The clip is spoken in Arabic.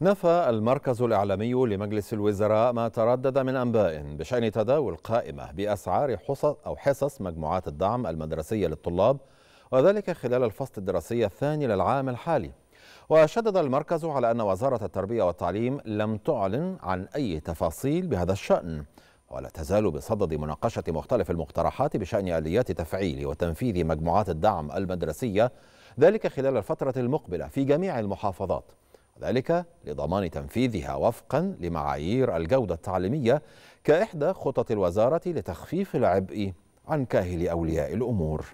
نفى المركز الإعلامي لمجلس الوزراء ما تردد من أنباء بشأن تداول قائمة بأسعار حصص أو حصص مجموعات الدعم المدرسية للطلاب وذلك خلال الفصل الدراسي الثاني للعام الحالي وشدد المركز على أن وزارة التربية والتعليم لم تعلن عن أي تفاصيل بهذا الشأن ولا تزال بصدد مناقشة مختلف المقترحات بشأن آليات تفعيل وتنفيذ مجموعات الدعم المدرسية ذلك خلال الفترة المقبلة في جميع المحافظات وذلك لضمان تنفيذها وفقا لمعايير الجودة التعليمية كإحدى خطط الوزارة لتخفيف العبء عن كاهل أولياء الأمور